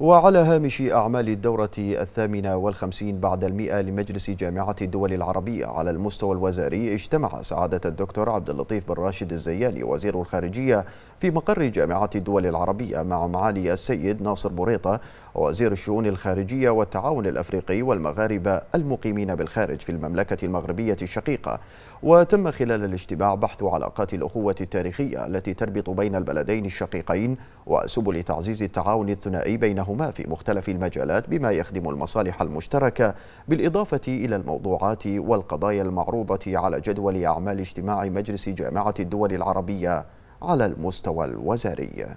وعلى هامش أعمال الدورة الثامنة والخمسين بعد المئة لمجلس جامعة الدول العربية على المستوى الوزاري اجتمع سعادة الدكتور عبد اللطيف بن راشد الزياني وزير الخارجية في مقر جامعة الدول العربية مع معالي السيد ناصر بوريطة وزير الشؤون الخارجية والتعاون الأفريقي والمغاربة المقيمين بالخارج في المملكة المغربية الشقيقة وتم خلال الاجتماع بحث علاقات الأخوة التاريخية التي تربط بين البلدين الشقيقين وسبل تعزيز التعاون الثنائي بينهما بينهما في مختلف المجالات بما يخدم المصالح المشتركة بالإضافة إلى الموضوعات والقضايا المعروضة على جدول أعمال اجتماع مجلس جامعة الدول العربية على المستوى الوزاري